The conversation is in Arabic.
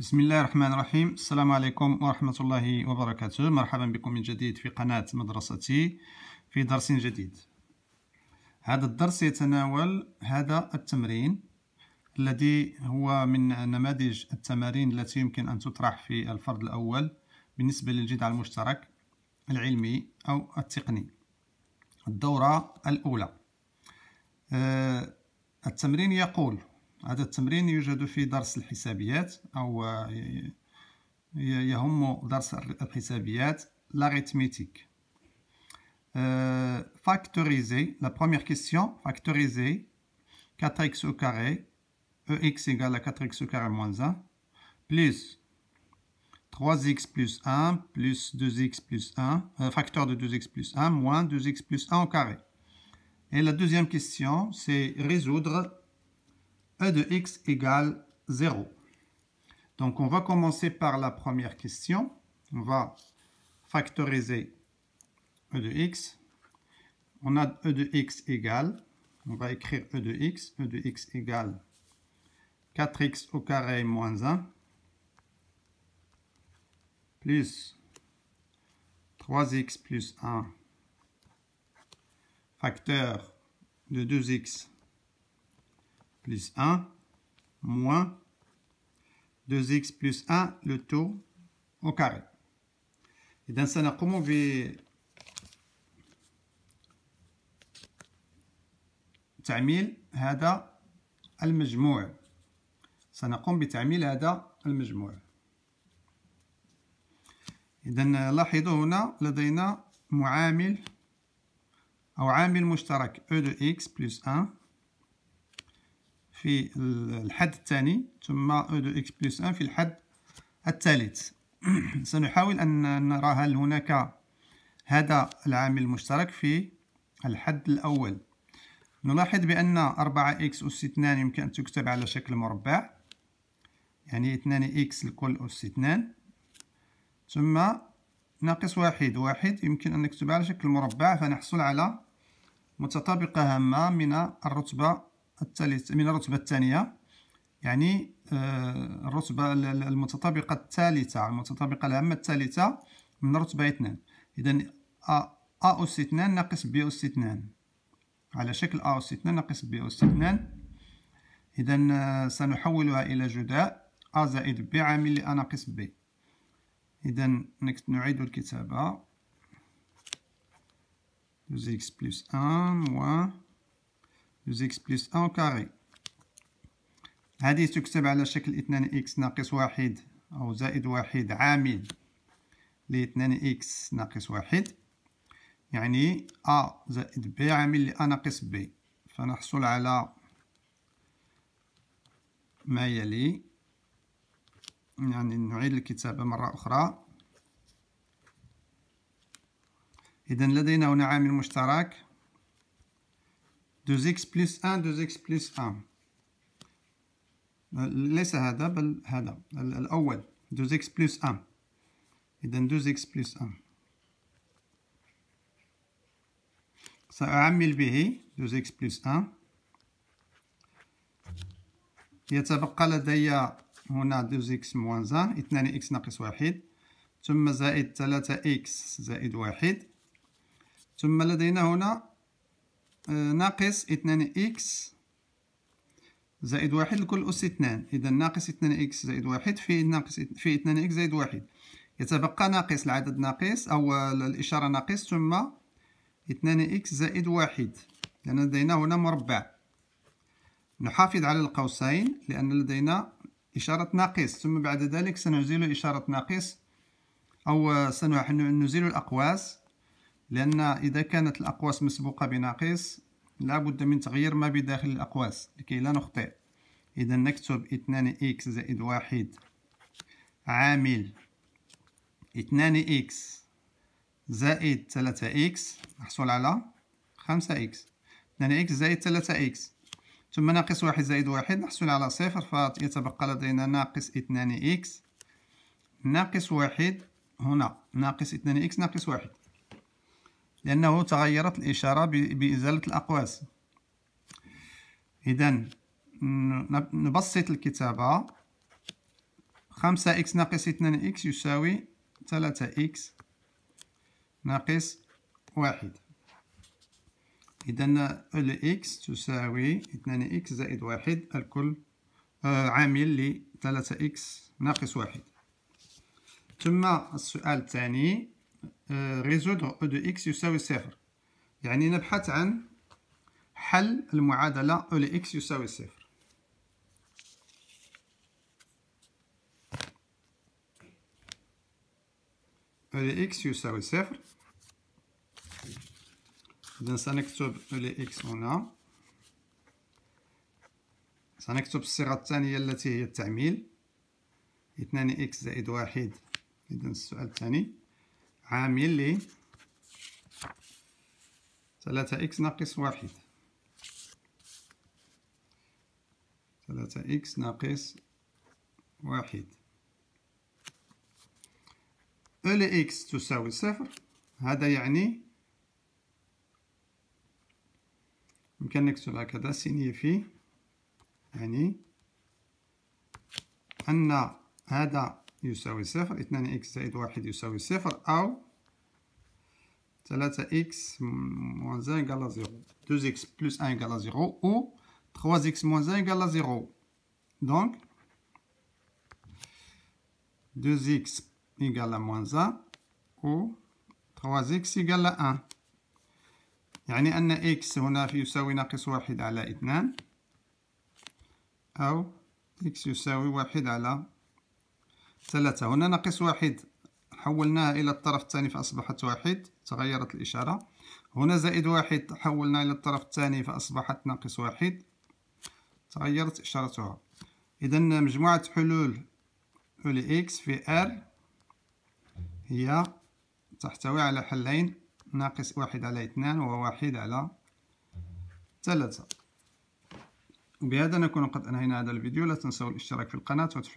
بسم الله الرحمن الرحيم السلام عليكم ورحمة الله وبركاته مرحبا بكم من جديد في قناة مدرستي في درس جديد هذا الدرس يتناول هذا التمرين الذي هو من نماذج التمارين التي يمكن أن تطرح في الفرد الأول بالنسبة للجدع المشترك العلمي أو التقني الدورة الأولى التمرين يقول هذا التمرين يوجد في درس الحسابيات أو يهم درس الحسابيات l'arithmétique. Euh, factoriser, la première question, factoriser 4x au carré, ex égale à 4x au carré moins 1, plus 3x plus 1, plus 2x plus 1, euh, facteur de 2x plus 1, moins 2x plus 1 au carré. Et la deuxième question, c'est résoudre e de x égale 0. Donc on va commencer par la première question. On va factoriser e de x. On a e de x égale, on va écrire e de x, e de x égale 4x au carré moins 1 plus 3x plus 1 facteur de 2x plus 1 moins 2x plus 1 le taux au carré Et dans ça, on a إذا سنقوم تعميل هذا المجموع سنقوم بتعميل هذا المجموع إذا لاحظوا هنا لدينا معامل أو عامل مشترك E de x plus 1 في الحد الثاني ثم او دو اكس بلس 1 في الحد الثالث سنحاول أن نرى هل هناك هذا العامل المشترك في الحد الأول نلاحظ بأن اكس أس 2 يمكن أن تكتب على شكل مربع يعني 2 اكس لكل أس 2 ثم ناقص واحد واحد يمكن أن نكتبها على شكل مربع فنحصل على متطابقة هامة من الرتبة الثالث من الرتبة الثانية يعني آه، الرتبة المتطابقة الثالثة المتطابقة الهامة الثالثة من رتبة اثنان إذا أ أس اثنان ناقص ب أس اثنان على شكل أ أس اثنان ناقص ب أس اثنان إذا آه، سنحولها إلى جداء أ زائد ب عامل لأ ناقص ب إذا نعيد الكتابة 2x plus 1 moins 2 اكس بلس 1 كاري هذه تكتب على شكل 2 اكس ناقص واحد أو زائد واحد عامل لاثنان اكس ناقص واحد يعني أ زائد ب عامل لأ ناقص ب فنحصل على ما يلي يعني نعيد الكتابة مرة أخرى إذا لدينا هنا عامل مشترك 2x بلس 1 2x بلس 1 ليس هذا بل هذا الأول 2x بلس 1 إذا 2x بلس 1 سأعمل به 2x بلس 1 يتبقى لدي هنا 2x موان 2x ناقص 1 ثم زائد 3x زائد 1 ثم لدينا هنا آه، ناقص اثنان اكس زائد واحد لكل أس اثنان إذا ناقص اثنان إكس زائد واحد في ناقص في اثنان إكس زائد واحد يتبقى ناقص العدد ناقص أو الإشارة ناقص ثم اثنان إكس زائد واحد لأن لدينا هنا مربع نحافظ على القوسين لأن لدينا إشارة ناقص ثم بعد ذلك سنزيل إشارة ناقص أو سنزيل الأقواس لأن إذا كانت الأقواس مسبوقة بناقص لا بد من تغيير ما بداخل الأقواس لكي لا نخطئ إذا نكتب اثنان إكس زائد واحد عامل اثنان إكس زائد ثلاثة إكس نحصل على خمسة إكس اثنان إكس زائد ثلاثة إكس ثم ناقص واحد زائد واحد نحصل على صفر يتبقى لدينا ناقص اثنان إكس ناقص واحد هنا ناقص اثنان إكس ناقص واحد لأنه تغيرت الإشارة بإزالة الأقواس إذا نبسط الكتابة خمسة إكس ناقص اثنان إكس يساوي ثلاثة إكس ناقص واحد إذا إكس تساوي اثنان إكس زائد واحد الكل آه، عامل لثلاثة إكس ناقص واحد ثم السؤال الثاني ريزودغ او دو اكس يساوي صفر يعني نبحث عن حل المعادلة او اكس يساوي صفر او اكس يساوي صفر إذن سنكتب او اكس هنا سنكتب الصيغة الثانية التي هي التعميل اثنان إكس زائد واحد إذن السؤال الثاني عامل لي ثلاثة إكس ناقص واحد ثلاثة إكس ناقص واحد إلى إكس تساوي صفر هذا يعني يمكن نكتب هكذا سينية فيه يعني أن هذا يساوي صفر اثنان إكس زائد واحد يساوي صفر أو ثلاثة إكس موان زان إيكالا زيرو دوز إكس بلوس أن إيكالا زيرو أو تخواز إكس موان زان إيكالا زيرو دونك دوز إكس إيكالا موان أو تخواز إكس إيكالا أن يعني أن إكس هنا في يساوي ناقص واحد على اثنان أو إكس يساوي واحد على ثلاثة هنا ناقص واحد حولناها إلى الطرف الثاني فأصبحت واحد تغيرت الإشارة هنا زائد واحد حولنا إلى الطرف الثاني فأصبحت ناقص واحد تغيرت إشارتها إذا مجموعة حلول حلول إكس في R هي تحتوي على حلين ناقص واحد على اثنان وواحد على ثلاثة بهذا نكون قد أنهينا هذا الفيديو لا تنسوا الاشتراك في القناة وتفعيل